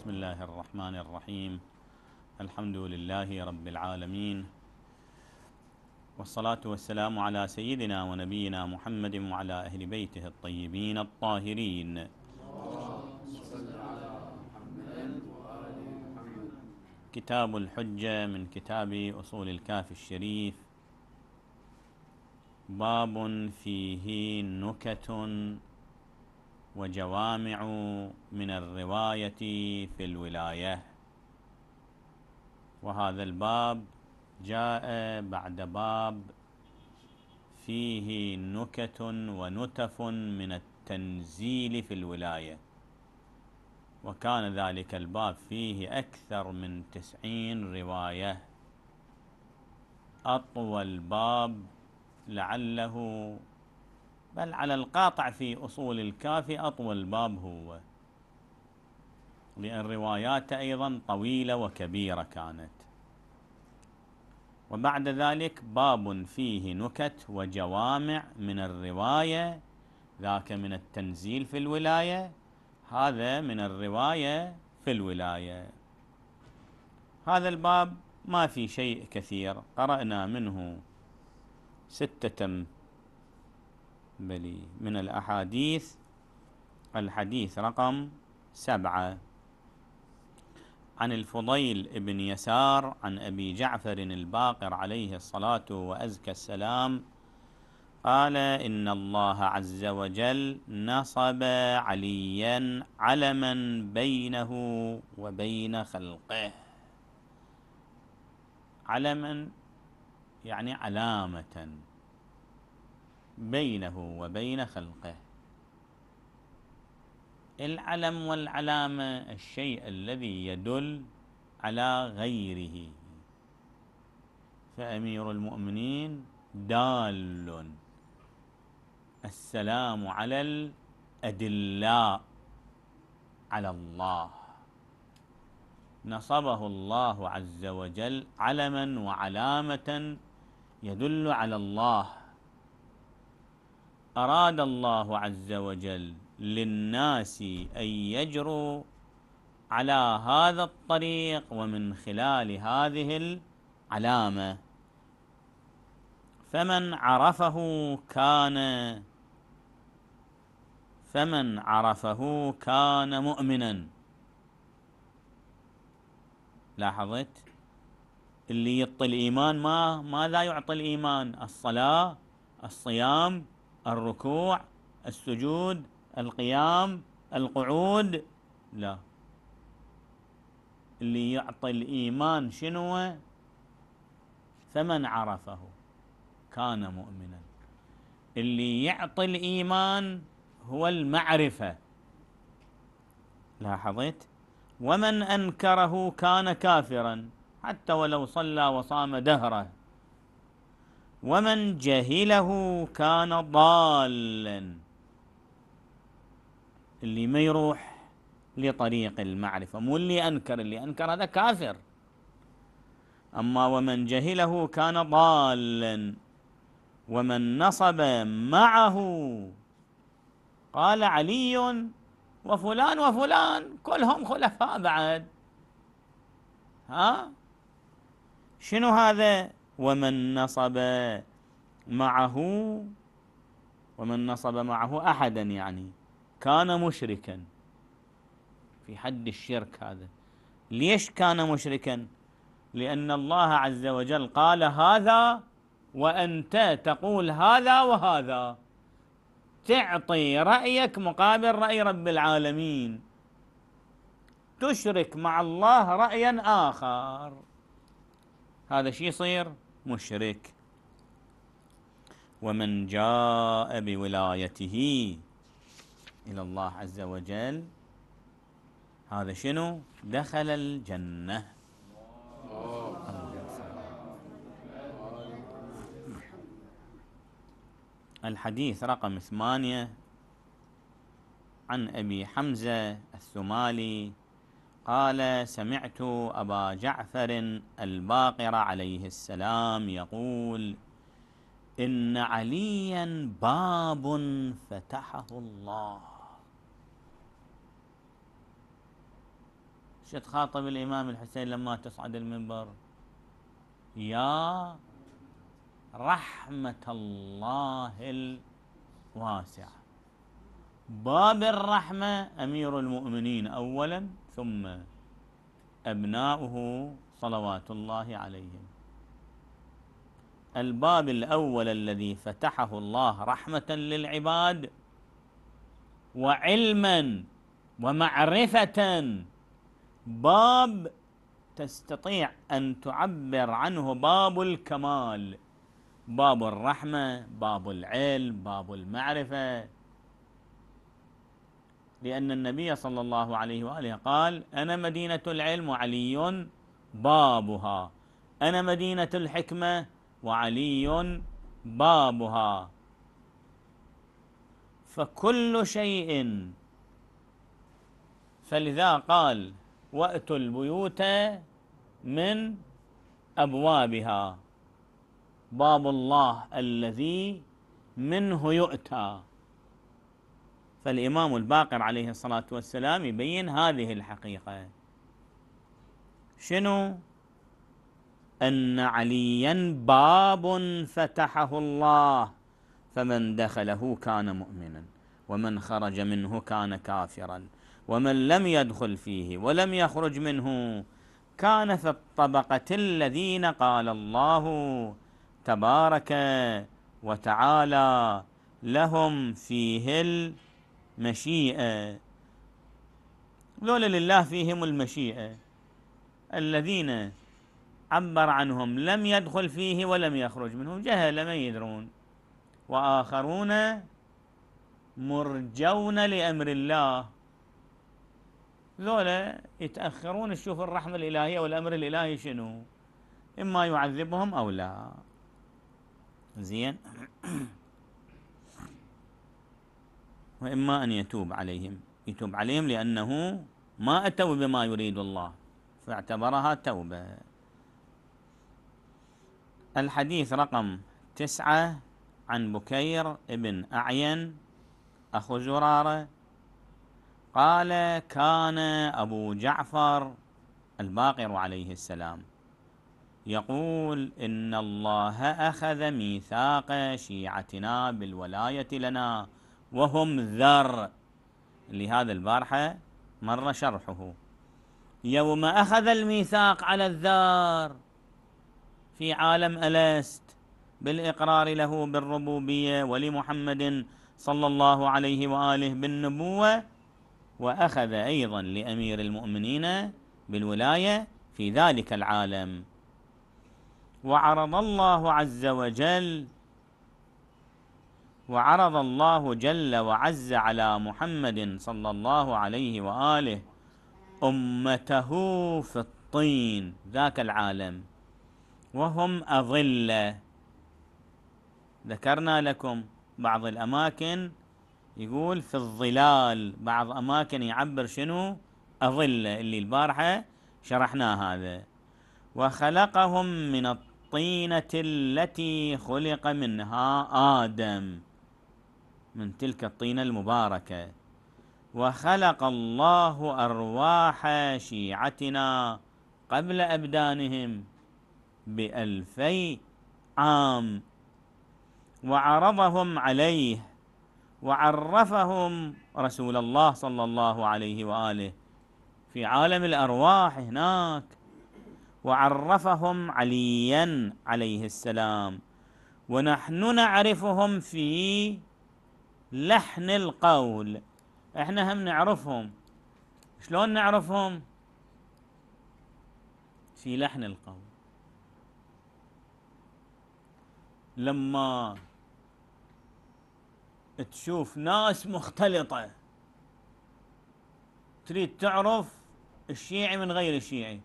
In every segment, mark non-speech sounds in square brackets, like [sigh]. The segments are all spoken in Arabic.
بسم الله الرحمن الرحيم الحمد لله رب العالمين والصلاة والسلام على سيدنا ونبينا محمد وعلى أهل بيته الطيبين الطاهرين كتاب الحجة من كتاب أصول الكاف الشريف باب فيه نكت وجوامع من الرواية في الولاية وهذا الباب جاء بعد باب فيه نكت ونتف من التنزيل في الولاية وكان ذلك الباب فيه أكثر من تسعين رواية أطول باب لعله بل على القاطع في أصول الكافي أطول باب هو لأن رواياته أيضا طويلة وكبيرة كانت وبعد ذلك باب فيه نكت وجوامع من الرواية ذاك من التنزيل في الولاية هذا من الرواية في الولاية هذا الباب ما في شيء كثير قرأنا منه ستة بلي من الأحاديث الحديث رقم سبعة عن الفضيل بن يسار عن أبي جعفر الباقر عليه الصلاة وأزكى السلام قال إن الله عز وجل نصب عليا علما بينه وبين خلقه علما يعني علامة بينه وبين خلقه العلم والعلامة الشيء الذي يدل على غيره فأمير المؤمنين دال السلام على الأدلاء على الله نصبه الله عز وجل علما وعلامة يدل على الله أراد الله عز وجل للناس أن يجروا على هذا الطريق ومن خلال هذه العلامة فمن عرفه كان فمن عرفه كان مؤمنا لاحظت اللي يعطي الإيمان ما ماذا يعطي الإيمان الصلاة الصيام الركوع السجود القيام القعود لا اللي يعطي الإيمان شنو فمن عرفه كان مؤمنا اللي يعطي الإيمان هو المعرفة لاحظت ومن أنكره كان كافرا حتى ولو صلى وصام دهره ومن جهله كان ضالا اللي ما يروح لطريق المعرفة مو اللي أنكر اللي أنكر هذا كافر أما ومن جهله كان ضالا ومن نصب معه قال علي وفلان وفلان كلهم خلفاء بعد ها شنو هذا ومن نصب معه ومن نصب معه أحدا يعني كان مشركا في حد الشرك هذا ليش كان مشركا لأن الله عز وجل قال هذا وأنت تقول هذا وهذا تعطي رأيك مقابل رأي رب العالمين تشرك مع الله رأيا آخر هذا شيء يصير مشرك ومن جاء بولايته إلى الله عز وجل هذا شنو دخل الجنة الحديث رقم ثمانية عن أبي حمزة الثمالي قال سمعت أبا جعفر الباقر عليه السلام يقول إن عليا باب فتحه الله شو تخاطب الإمام الحسين لما تصعد المنبر يا رحمة الله الواسعة باب الرحمة أمير المؤمنين أولاً ثم أبناؤه صلوات الله عليهم الباب الأول الذي فتحه الله رحمة للعباد وعلما ومعرفة باب تستطيع أن تعبر عنه باب الكمال باب الرحمة باب العلم باب المعرفة لأن النبي صلى الله عليه وآله قال أنا مدينة العلم وعلي بابها أنا مدينة الحكمة وعلي بابها فكل شيء فلذا قال وأتوا البيوت من أبوابها باب الله الذي منه يؤتى فالإمام الباقر عليه الصلاة والسلام يبين هذه الحقيقة شنو أن عليا باب فتحه الله فمن دخله كان مؤمنا ومن خرج منه كان كافرا ومن لم يدخل فيه ولم يخرج منه كان في الطبقة الذين قال الله تبارك وتعالى لهم فيه الأمر مشيئة لولا لله فيهم المشيئة الذين عبر عنهم لم يدخل فيه ولم يخرج منه جهل ما يدرون وآخرون مرجون لأمر الله ذولا يتأخرون تشوف الرحمة الإلهية والأمر الإلهي شنو إما يعذبهم أو لا زين [clears throat] وإما أن يتوب عليهم يتوب عليهم لأنه ما أتوا بما يريد الله فاعتبرها توبة الحديث رقم تسعة عن بكير بن أعين أخو زرارة قال كان أبو جعفر الباقر عليه السلام يقول إن الله أخذ ميثاق شيعتنا بالولاية لنا وهم ذر لهذا البارحة مر شرحه يوم أخذ الميثاق على الذار في عالم ألست بالإقرار له بالربوبية ولمحمد صلى الله عليه وآله بالنبوة وأخذ أيضا لأمير المؤمنين بالولاية في ذلك العالم وعرض الله عز وجل وعرض الله جل وعز على محمد صلى الله عليه وآله أمته في الطين ذاك العالم وهم أظلة ذكرنا لكم بعض الأماكن يقول في الظلال بعض أماكن يعبر شنو أظلة اللي البارحة شرحنا هذا وخلقهم من الطينة التي خلق منها آدم من تلك الطينة المباركة وخلق الله أرواح شيعتنا قبل أبدانهم بألفي عام وعرضهم عليه وعرفهم رسول الله صلى الله عليه وآله في عالم الأرواح هناك وعرفهم عليا عليه السلام ونحن نعرفهم في لحن القول احنا هم نعرفهم شلون نعرفهم في لحن القول لما تشوف ناس مختلطة تريد تعرف الشيعي من غير الشيعي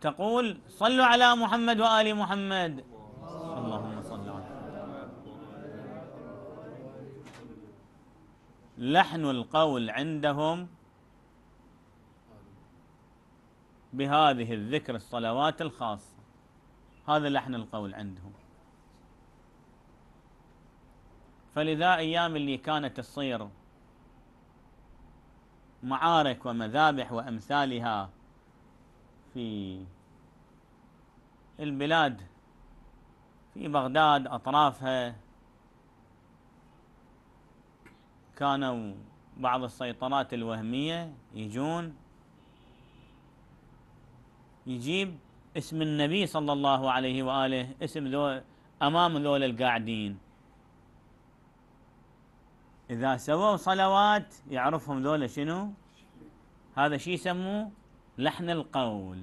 تقول صلوا على محمد وآل محمد لحن القول عندهم بهذه الذكر الصلوات الخاصة هذا لحن القول عندهم فلذا أيام اللي كانت تصير معارك ومذابح وأمثالها في البلاد في بغداد أطرافها كانوا بعض السيطرات الوهمية يجون يجيب اسم النبي صلى الله عليه وآله اسم ذو أمام ذول القاعدين إذا سووا صلوات يعرفهم ذولا شنو هذا شيء يسموه لحن القول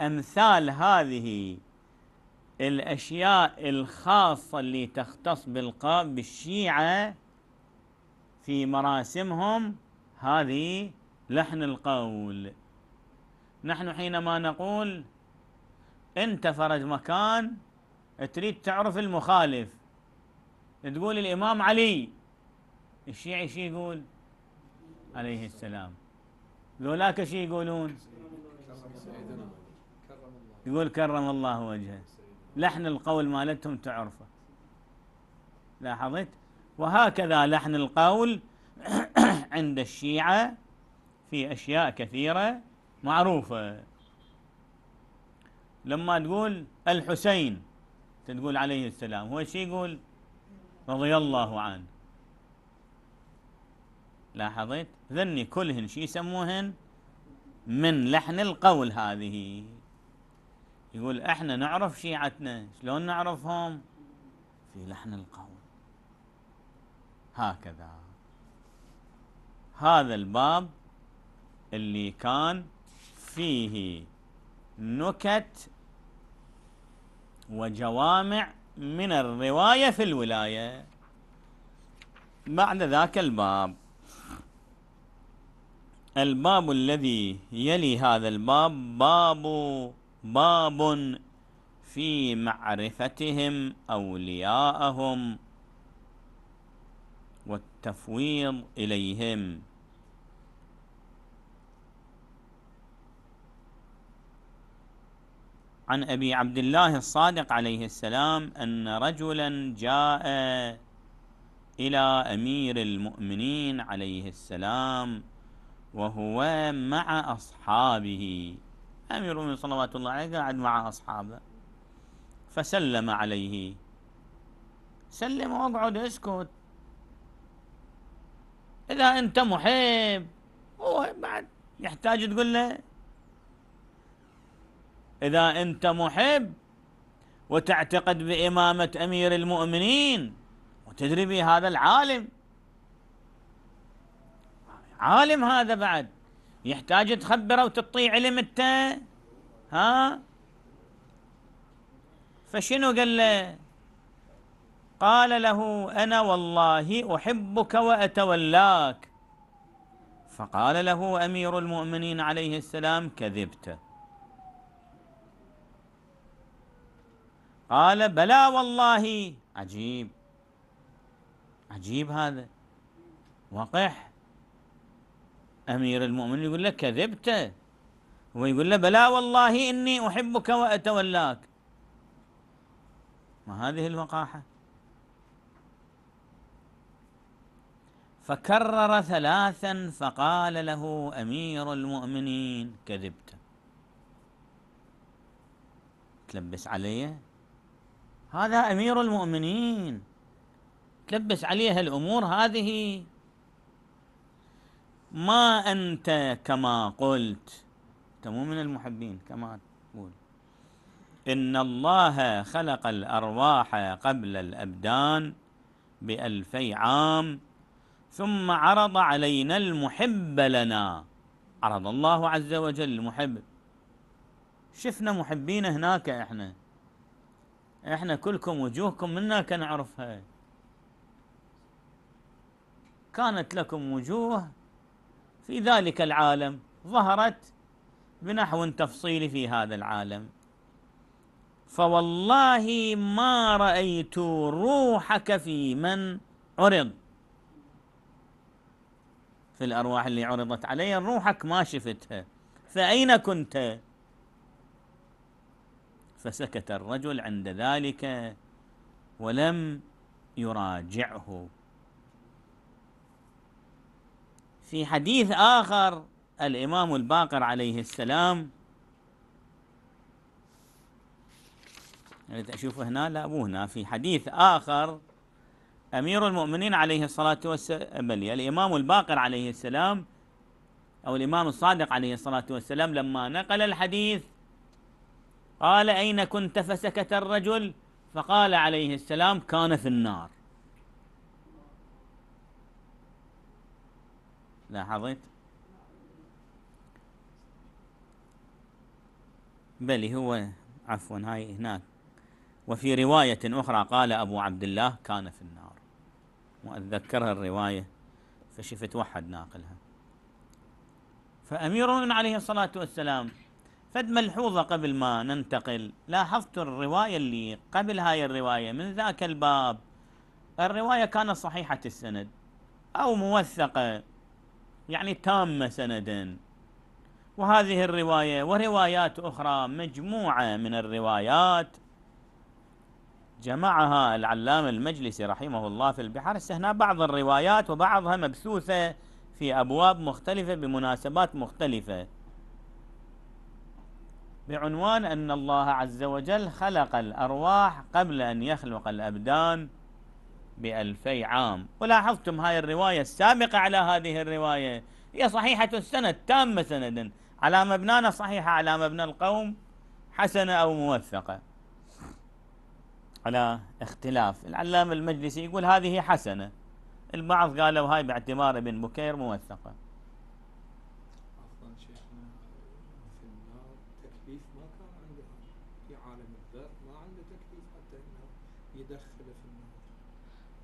أمثال هذه الأشياء الخاصة اللي تختص بالقاب بالشيعة في مراسمهم هذه لحن القول نحن حينما نقول انت فرج مكان تريد تعرف المخالف تقول الامام علي الشيعي شي يقول عليه السلام ذولاك شي يقولون يقول كرم الله وجهه لحن القول مالتهم تعرفه لاحظت وهكذا لحن القول [clears throat] عند الشيعة في أشياء كثيرة معروفة لما تقول الحسين تقول عليه السلام هو شي يقول رضي الله عنه لاحظت ذني كلهن شي يسموهن من لحن القول هذه يقول احنا نعرف شيعتنا شلون نعرفهم في لحن القول هكذا هذا الباب اللي كان فيه نكت وجوامع من الرواية في الولاية بعد ذاك الباب الباب الذي يلي هذا الباب باب باب في معرفتهم أولياءهم التفويض إليهم عن أبي عبد الله الصادق عليه السلام أن رجلا جاء إلى أمير المؤمنين عليه السلام وهو مع أصحابه أمير المؤمنين صلوات الله عليه قاعد مع أصحابه فسلم عليه سلم واقعد اسكت إذا أنت محب هو بعد يحتاج تقول له إذا أنت محب وتعتقد بإمامة أمير المؤمنين وتدري بهذا العالم عالم هذا بعد يحتاج تخبره وتطيع علم ها فشنو قال له قال له أنا والله أحبك وأتولاك فقال له أمير المؤمنين عليه السلام كذبت قال بلى والله عجيب عجيب هذا وقح أمير المؤمنين يقول له كذبت هو يقول له بلى والله إني أحبك وأتولاك ما هذه الوقاحة فكرر ثلاثا فقال له أمير المؤمنين كذبت تلبس علي هذا أمير المؤمنين تلبس عليه هالأمور هذه ما أنت كما قلت أنت مو من المحبين كما تقول إن الله خلق الأرواح قبل الأبدان بألفي عام ثم عرض علينا المحب لنا عرض الله عز وجل المحب شفنا محبين هناك احنا احنا كلكم وجوهكم منا كنعرفها نعرفها كانت لكم وجوه في ذلك العالم ظهرت بنحو تفصيلي في هذا العالم فوالله ما رأيت روحك في من عرض في الأرواح اللي عرضت علي روحك ما شفتها فأين كنت فسكت الرجل عند ذلك ولم يراجعه في حديث آخر الإمام الباقر عليه السلام أريد أشوفه هنا لا أبوه هنا في حديث آخر أمير المؤمنين عليه الصلاة والسلام بل الإمام الباقر عليه السلام أو الإمام الصادق عليه الصلاة والسلام لما نقل الحديث قال أين كنت فسكت الرجل فقال عليه السلام كان في النار لاحظت بل هو عفوا هاي هناك وفي رواية أخرى قال أبو عبد الله كان في النار وأتذكرها الرواية فشفت واحد ناقلها فأميرنا عليه الصلاة والسلام فد ملحوظة قبل ما ننتقل لاحظت الرواية اللي قبل هاي الرواية من ذاك الباب الرواية كانت صحيحة السند أو موثقة يعني تامة سندا وهذه الرواية وروايات أخرى مجموعة من الروايات جمعها العلامة المجلسي رحمه الله في البحار استهنا بعض الروايات وبعضها مبثوثة في أبواب مختلفة بمناسبات مختلفة بعنوان أن الله عز وجل خلق الأرواح قبل أن يخلق الأبدان بألفي عام ولاحظتم هاي الرواية السابقة على هذه الرواية هي صحيحة السند تامة سندا على مبنانا صحيحة على مبنى القوم حسنة أو موثقة على اختلاف العلامة المجلسي يقول هذه حسنة البعض قالوا هاي باعتبار ابن بكير موثقة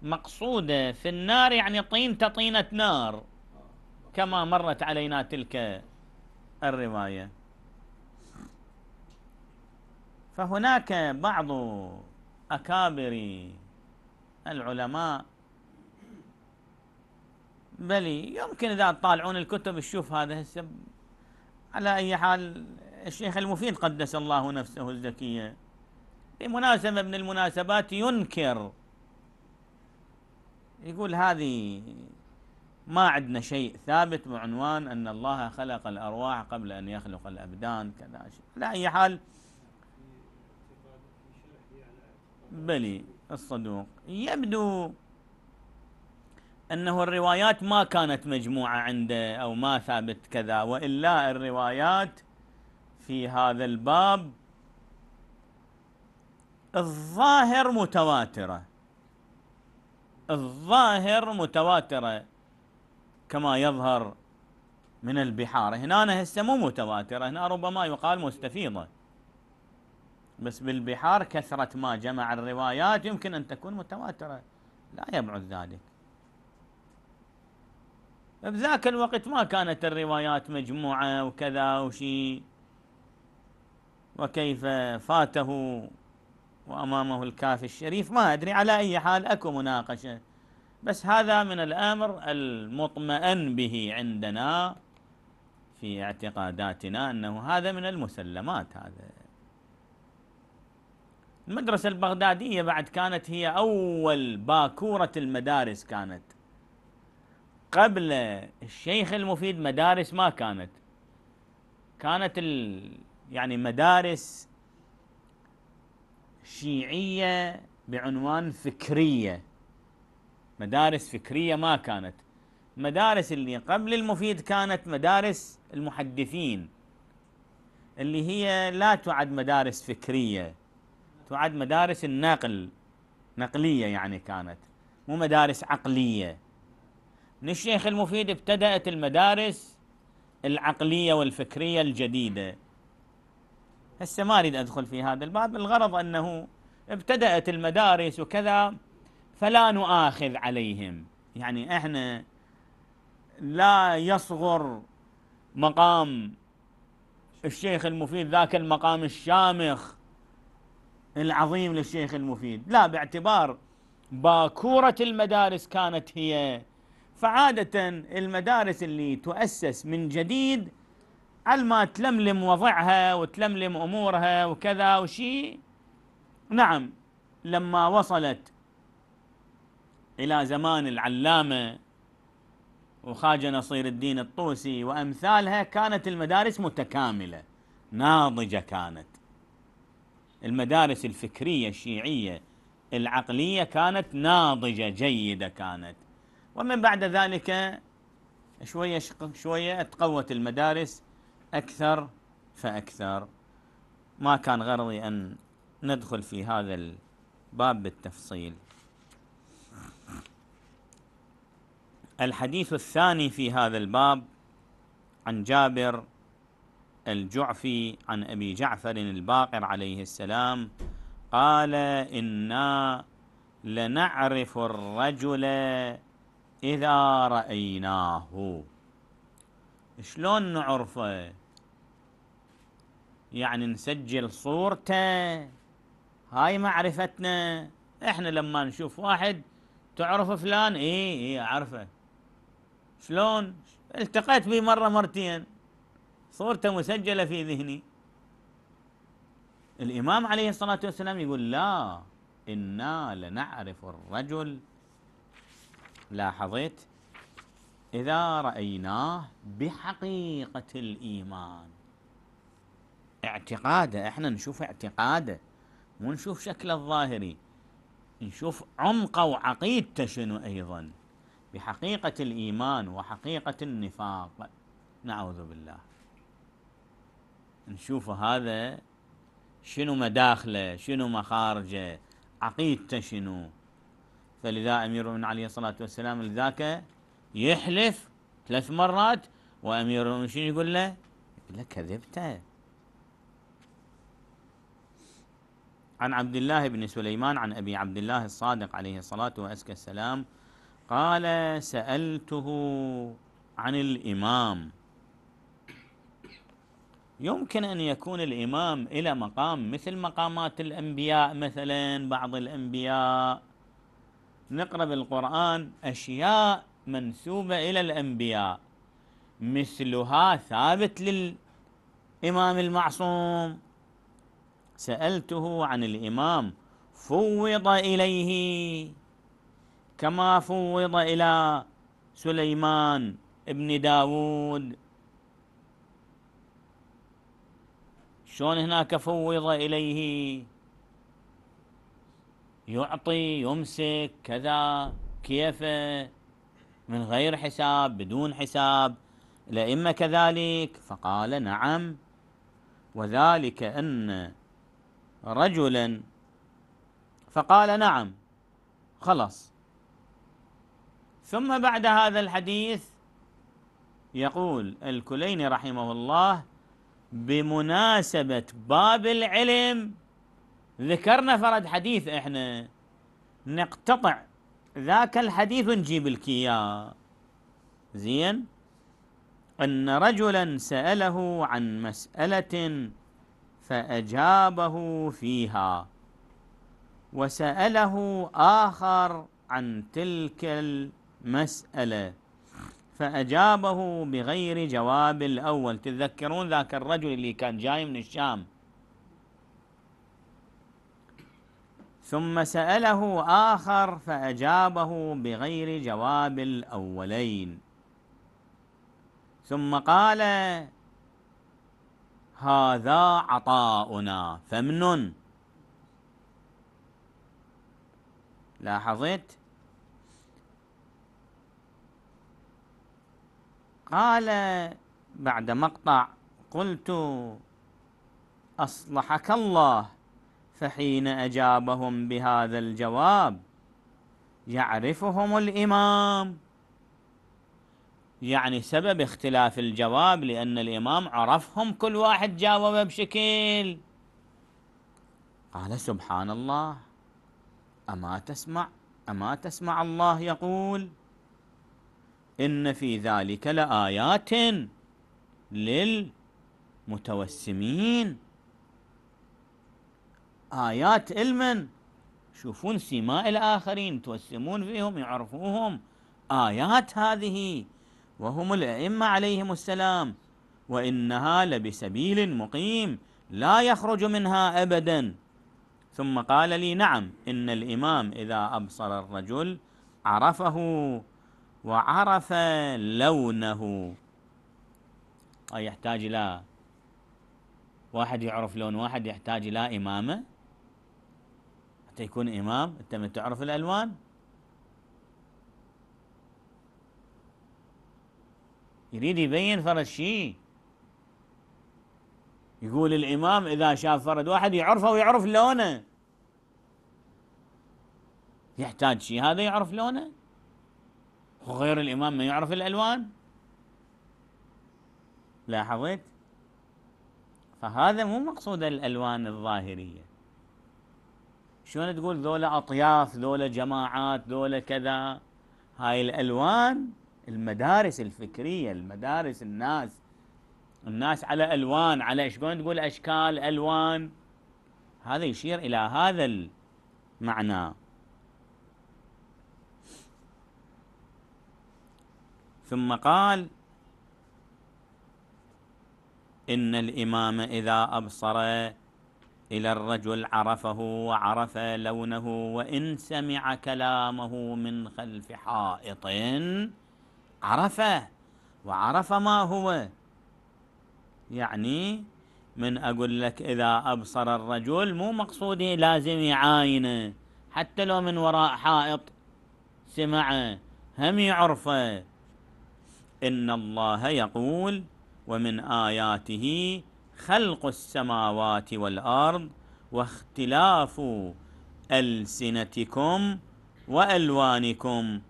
مقصودة في النار يعني طين طينة نار آه، كما مرت علينا تلك الرواية فهناك بعض أكابر العلماء بل يمكن إذا تطالعون الكتب تشوف هذا هسه على أي حال الشيخ المفيد قدس الله نفسه الزكية بمناسبة من المناسبات ينكر يقول هذه ما عندنا شيء ثابت بعنوان أن الله خلق الأرواح قبل أن يخلق الأبدان كذا شيء على أي حال بلي الصدوق يبدو أنه الروايات ما كانت مجموعة عنده أو ما ثابت كذا وإلا الروايات في هذا الباب الظاهر متواترة الظاهر متواترة كما يظهر من البحار هنا هسه مو متواترة هنا ربما يقال مستفيضة بس بالبحار كثرة ما جمع الروايات يمكن أن تكون متواترة لا يبعد ذلك بذاك الوقت ما كانت الروايات مجموعة وكذا وشيء وكيف فاته وأمامه الكافي الشريف ما أدري على أي حال أكو مناقشة بس هذا من الأمر المطمئن به عندنا في اعتقاداتنا أنه هذا من المسلمات هذا المدرسة البغدادية بعد كانت هي أول باكورة المدارس كانت قبل الشيخ المفيد مدارس ما كانت كانت ال يعني مدارس شيعية بعنوان فكرية مدارس فكرية ما كانت المدارس اللي قبل المفيد كانت مدارس المحدثين اللي هي لا تعد مدارس فكريه تعد مدارس النقل نقلية يعني كانت مو مدارس عقلية من الشيخ المفيد ابتدأت المدارس العقلية والفكرية الجديدة هسه ما أريد أدخل في هذا الباب الغرض أنه ابتدأت المدارس وكذا فلا نؤاخذ عليهم يعني احنا لا يصغر مقام الشيخ المفيد ذاك المقام الشامخ العظيم للشيخ المفيد لا باعتبار باكورة المدارس كانت هي فعادة المدارس اللي تؤسس من جديد على ما تلملم وضعها وتلملم أمورها وكذا وشيء نعم لما وصلت إلى زمان العلامة وخاجة نصير الدين الطوسي وأمثالها كانت المدارس متكاملة ناضجة كانت المدارس الفكرية الشيعية العقلية كانت ناضجة جيدة كانت ومن بعد ذلك شوية شوية تقوت المدارس أكثر فأكثر ما كان غرضي أن ندخل في هذا الباب بالتفصيل الحديث الثاني في هذا الباب عن جابر الجعفي عن أبي جعفر الباقر عليه السلام قال إنا لنعرف الرجل إذا رأيناه شلون نعرفه يعني نسجل صورته هاي معرفتنا احنا لما نشوف واحد تعرف فلان اي اي اعرفه شلون التقيت به مره مرتين صورته مسجلة في ذهني الإمام عليه الصلاة والسلام يقول لا إنا لنعرف الرجل لاحظت إذا رأيناه بحقيقة الإيمان اعتقاده احنا نشوف اعتقاده مو نشوف شكله الظاهري نشوف عمقه وعقيدته شنو أيضا بحقيقة الإيمان وحقيقة النفاق نعوذ بالله نشوف هذا شنو مداخله شنو مخارجه عقيدته شنو فلذا أمير من عليه الصلاة والسلام لذاك يحلف ثلاث مرات وأمير من شنو يقول له يقول له كذبته عن عبد الله بن سليمان عن أبي عبد الله الصادق عليه الصلاة وأزكى السلام قال سألته عن الإمام يمكن أن يكون الإمام إلى مقام مثل مقامات الأنبياء مثلا بعض الأنبياء نقرأ بالقرآن أشياء منسوبة إلى الأنبياء مثلها ثابت للإمام المعصوم سألته عن الإمام فوض إليه كما فوض إلى سليمان ابن داود شلون هناك فوض إليه يعطي يمسك كذا كيف من غير حساب بدون حساب لإما كذلك فقال نعم وذلك أن رجلا فقال نعم خلص ثم بعد هذا الحديث يقول الكليني رحمه الله بمناسبة باب العلم ذكرنا فرد حديث احنا نقتطع ذاك الحديث ونجيب لك اياه زين ان رجلا ساله عن مساله فاجابه فيها وساله اخر عن تلك المساله فأجابه بغير جواب الأول تتذكرون ذاك الرجل اللي كان جاي من الشام ثم سأله آخر فأجابه بغير جواب الأولين ثم قال هذا عطاؤنا فمن لاحظت قال بعد مقطع قلت أصلحك الله فحين أجابهم بهذا الجواب يعرفهم الإمام يعني سبب اختلاف الجواب لأن الإمام عرفهم كل واحد جاوب بشكل قال سبحان الله أما تسمع أما تسمع الله يقول إن في ذلك لآيات للمتوسمين آيات علما شوفون سماء الآخرين توسمون فيهم يعرفوهم آيات هذه وهم الأئمة عليهم السلام وإنها لبسبيل مقيم لا يخرج منها أبدا ثم قال لي نعم إن الإمام إذا أبصر الرجل عرفه وعرف لونه أي يحتاج إلى واحد يعرف لون واحد يحتاج إلى إمامة حتى يكون إمام أنت من تعرف الألوان يريد يبين فرد شيء يقول الإمام إذا شاف فرد واحد يعرفه ويعرف لونه يحتاج شيء هذا يعرف لونه وغير الإمام ما يعرف الألوان لاحظت فهذا مو مقصود الألوان الظاهرية شلون تقول ذولا أطياف ذولا جماعات ذولا كذا هاي الألوان المدارس الفكرية المدارس الناس الناس على ألوان على شلون تقول أشكال ألوان هذا يشير إلى هذا المعنى ثم قال إن الإمام إذا أبصر إلى الرجل عرفه وعرف لونه وإن سمع كلامه من خلف حائط عرفه وعرف ما هو يعني من أقول لك إذا أبصر الرجل مو مقصودي لازم يعاينه حتى لو من وراء حائط سمعه هم يعرفه إن الله يقول ومن آياته خلق السماوات والأرض واختلاف ألسنتكم وألوانكم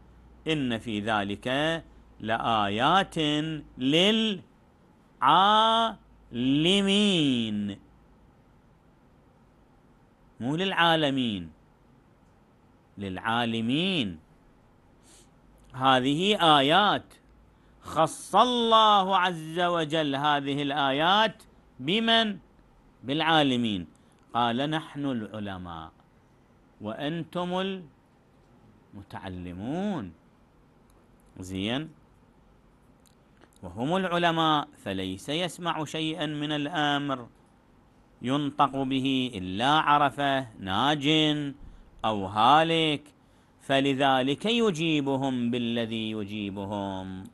إن في ذلك لآيات للعالمين مو للعالمين للعالمين هذه آيات خص الله عز وجل هذه الآيات بمن؟ بالعالمين قال نحن العلماء وأنتم المتعلمون زين وهم العلماء فليس يسمع شيئا من الأمر ينطق به إلا عرفه ناج أو هالك فلذلك يجيبهم بالذي يجيبهم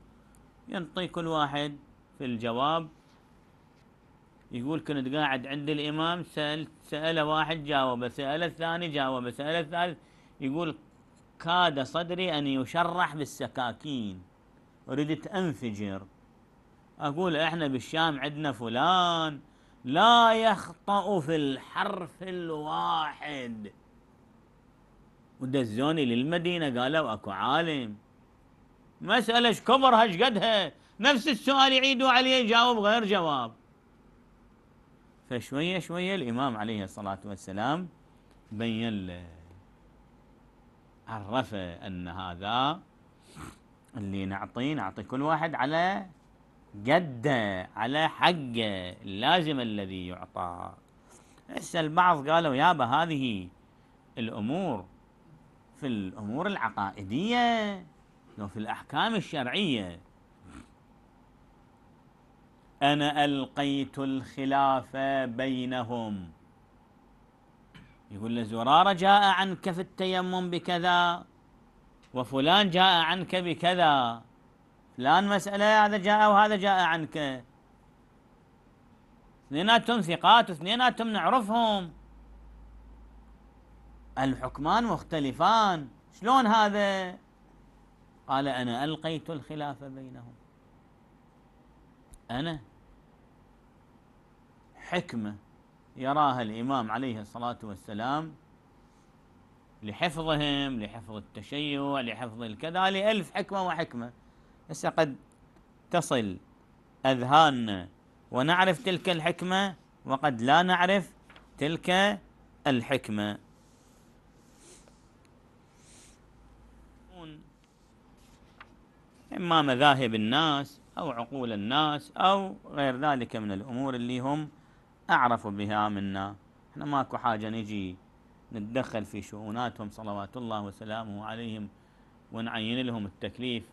ينطي كل واحد في الجواب يقول كنت قاعد عند الإمام سأل سأله واحد جاوبه سأله الثاني جاوبه سأله الثالث يقول كاد صدري أن يشرح بالسكاكين أريدت أنفجر أقول إحنا بالشام عندنا فلان لا يخطأ في الحرف الواحد ودزوني للمدينة قالوا أكو عالم مسألة كبرها شقدها نفس السؤال يعيدوا عليه يجاوب غير جواب فشوية شوية الإمام عليه الصلاة والسلام بين له عرفه أن هذا اللي نعطيه نعطي كل واحد على قده على حقه اللازم الذي يعطى هسه البعض قالوا يابا هذه الأمور في الأمور العقائدية لو في الأحكام الشرعية أنا ألقيت الخلاف بينهم يقول زرارة جاء عنك في التيمم بكذا وفلان جاء عنك بكذا فلان مسألة هذا جاء وهذا جاء عنك اثنيناتهم ثقات واثنيناتهم نعرفهم الحكمان مختلفان شلون هذا قال أنا ألقيت الخلاف بينهم أنا حكمة يراها الإمام عليه الصلاة والسلام لحفظهم لحفظ التشيع لحفظ الكذا لألف حكمة وحكمة هسه قد تصل أذهاننا ونعرف تلك الحكمة وقد لا نعرف تلك الحكمة إما مذاهب الناس أو عقول الناس أو غير ذلك من الأمور اللي هم أعرف بها منا إحنا ماكو حاجة نجي نتدخل في شؤوناتهم صلوات الله وسلامه عليهم ونعين لهم التكليف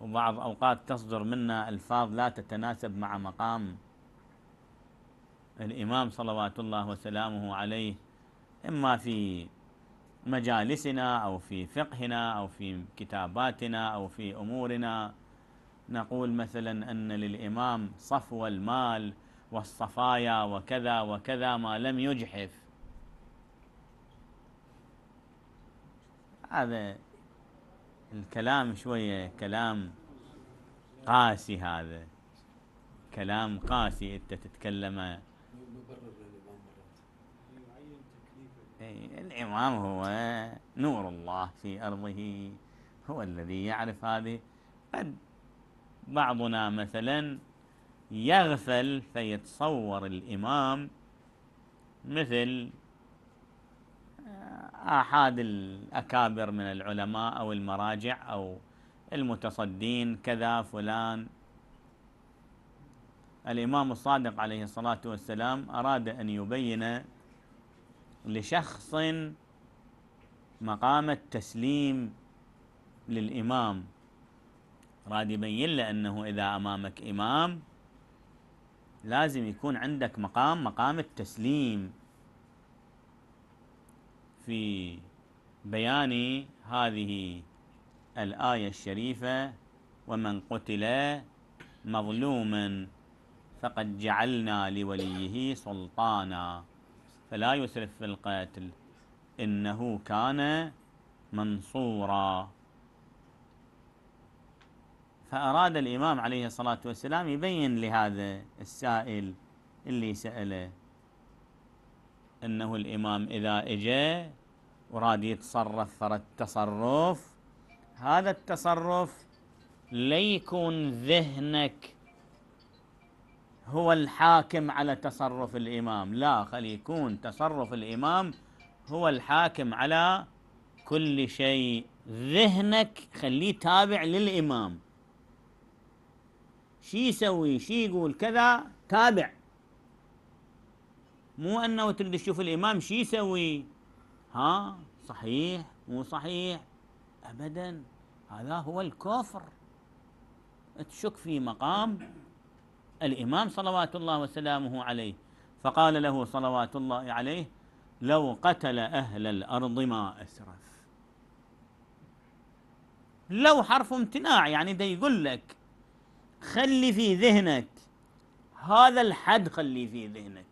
وبعض أوقات تصدر منا ألفاظ لا تتناسب مع مقام الإمام صلوات الله وسلامه عليه إما في مجالسنا أو في فقهنا أو في كتاباتنا أو في أمورنا نقول مثلا أن للإمام صفو المال والصفايا وكذا وكذا ما لم يجحف هذا الكلام شوية كلام قاسي هذا كلام قاسي أنت تتكلم إيه، الإمام هو نور الله في أرضه هو الذي يعرف هذه قد بعضنا مثلا يغفل فيتصور الإمام مثل آه، آحاد الأكابر من العلماء أو المراجع أو المتصدين كذا فلان الإمام الصادق عليه الصلاة والسلام أراد أن يبين لشخص مقام التسليم للإمام راد يبين له أنه إذا أمامك إمام لازم يكون عندك مقام مقام التسليم في بيان هذه الآية الشريفة ومن قتل مظلوما فقد جعلنا لوليه سلطانا فلا يسرف في القتل إنه كان منصورا فأراد الإمام عليه الصلاة والسلام يبين لهذا السائل اللي سأله أنه الإمام إذا إجا وراد يتصرف فرد التصرف هذا التصرف ليكون ذهنك هو الحاكم على تصرف الإمام لا خلي يكون تصرف الإمام هو الحاكم على كل شيء ذهنك خليه تابع للإمام شي يسوي شي يقول كذا تابع مو أنه تريد تشوف الإمام شي يسوي ها صحيح مو صحيح أبدا هذا هو الكفر تشك في مقام الإمام صلوات الله وسلامه عليه فقال له صلوات الله عليه لو قتل أهل الأرض ما أسرف لو حرف امتناع يعني ده يقول لك خلي في ذهنك هذا الحد خلي في ذهنك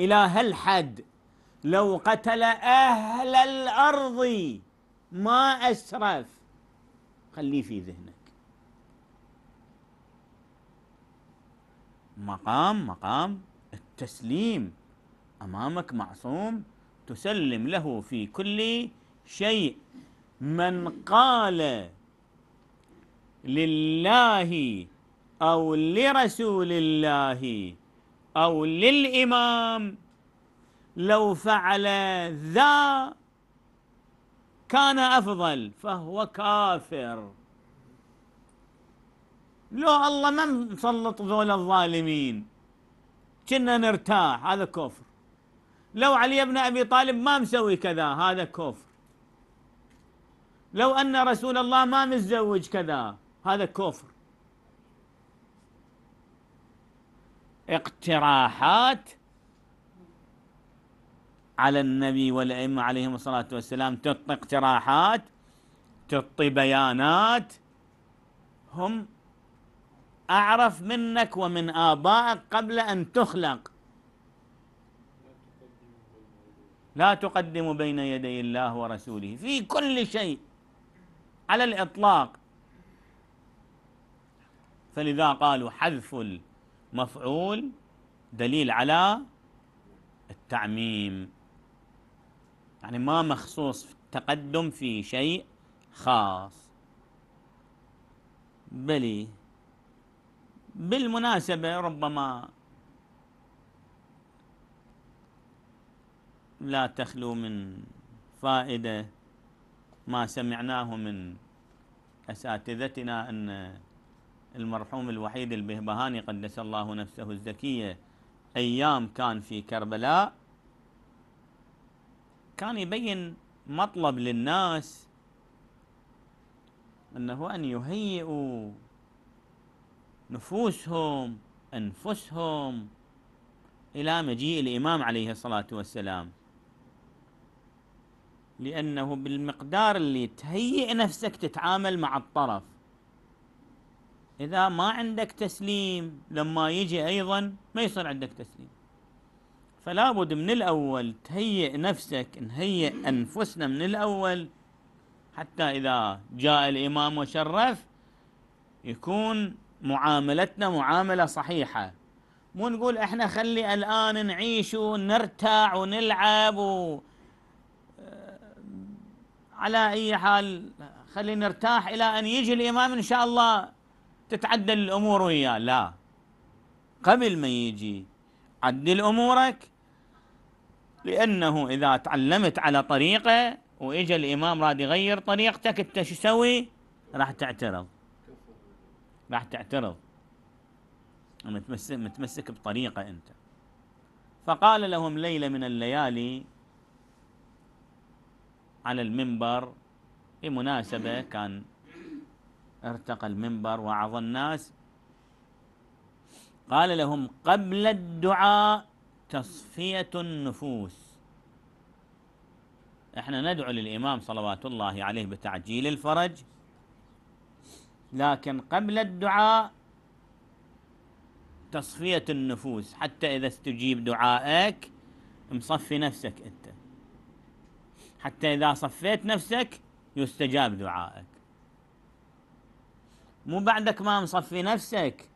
إلى هالحد لو قتل أهل الأرض ما أسرف خليه في ذهنك مقام مقام التسليم امامك معصوم تسلم له في كل شيء من قال لله او لرسول الله او للامام لو فعل ذا كان افضل فهو كافر لو الله ما مسلط ذول الظالمين كنا نرتاح هذا كفر لو علي بن أبي طالب ما مسوي كذا هذا كفر لو أن رسول الله ما متزوج كذا هذا كفر اقتراحات على النبي والأئمة عليهم الصلاة والسلام تعطي اقتراحات تعطي بيانات هم أعرف منك ومن آبائك قبل أن تخلق لا تقدم بين يدي الله ورسوله في كل شيء على الإطلاق فلذا قالوا حذف المفعول دليل على التعميم يعني ما مخصوص في التقدم في شيء خاص بلي بالمناسبة ربما لا تخلو من فائدة ما سمعناه من أساتذتنا أن المرحوم الوحيد البهبهاني قدس الله نفسه الزكية أيام كان في كربلاء كان يبين مطلب للناس أنه أن يهيئوا نفوسهم أنفسهم إلى مجيء الإمام عليه الصلاة والسلام لأنه بالمقدار اللي تهيئ نفسك تتعامل مع الطرف إذا ما عندك تسليم لما يجي أيضا ما يصير عندك تسليم فلا بد من الأول تهيئ نفسك نهيئ أنفسنا من الأول حتى إذا جاء الإمام وشرف يكون معاملتنا معاملة صحيحة مو نقول احنا خلي الآن نعيش ونرتع ونلعب و... على أي حال خلي نرتاح إلى أن يجي الإمام إن شاء الله تتعدل الأمور وياه لا قبل ما يجي عدل أمورك لأنه إذا تعلمت على طريقة وإجا الإمام راد يغير طريقتك أنت شو تسوي راح تعترض راح تعترض متمسك, متمسك بطريقة أنت فقال لهم ليلة من الليالي على المنبر بمناسبة كان ارتقى المنبر وعظ الناس قال لهم قبل الدعاء تصفية النفوس احنا ندعو للإمام صلوات الله عليه بتعجيل الفرج لكن قبل الدعاء تصفية النفوس حتى إذا استجيب دعائك مصفي نفسك أنت حتى إذا صفيت نفسك يستجاب دعائك مو بعدك ما مصفي نفسك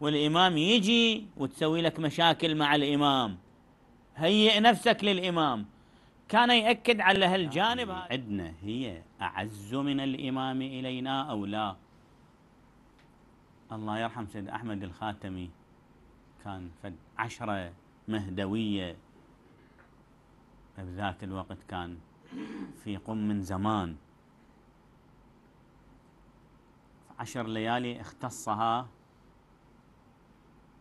والإمام يجي وتسوي لك مشاكل مع الإمام هيئ نفسك للإمام كان يأكد على هالجانب عندنا هي أعز من الإمام إلينا أو لا الله يرحم سيد أحمد الخاتمي كان فد عشرة مهدوية بذاك الوقت كان في قم من زمان عشر ليالي اختصها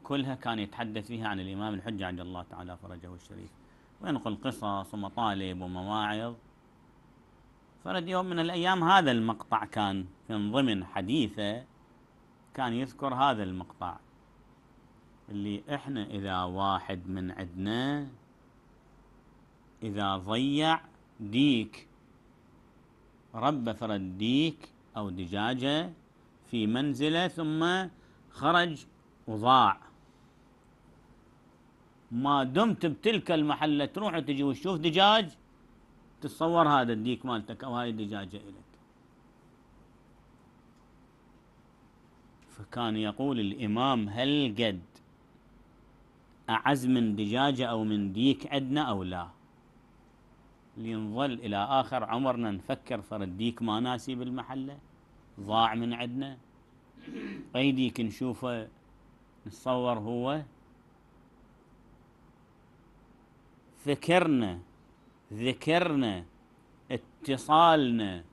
كلها كان يتحدث فيها عن الإمام الحجة عند الله تعالى فرجه الشريف وينقل قصص ومطالب ومواعظ فرد يوم من الأيام هذا المقطع كان من ضمن حديثه كان يذكر هذا المقطع اللي احنا اذا واحد من عندنا اذا ضيع ديك رب فرد ديك او دجاجه في منزله ثم خرج وضاع ما دمت بتلك المحله تروح وتجي وتشوف دجاج تتصور هذا الديك مالتك او هاي الدجاجه الك كان يقول الإمام هل قد أعز من دجاجة أو من ديك عدنا أو لا لنظل إلى آخر عمرنا نفكر فرد ديك ما ناسي بالمحلة ضاع من عندنا أي ديك نشوفه نتصور هو ذكرنا ذكرنا اتصالنا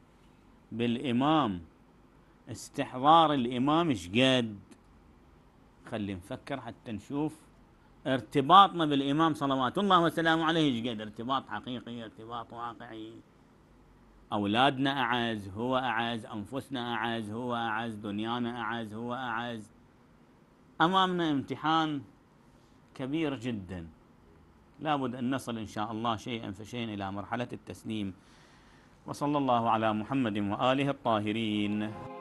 بالإمام استحضار الإمام شقد خلي نفكر حتى نشوف ارتباطنا بالإمام صلوات الله وسلامه عليه شقد ارتباط حقيقي ارتباط واقعي أولادنا أعز هو أعز أنفسنا أعز هو أعز دنيانا أعز هو أعز أمامنا امتحان كبير جدا لابد أن نصل إن شاء الله شيئا فشيئا إلى مرحلة التسليم وصلى الله على محمد وآله الطاهرين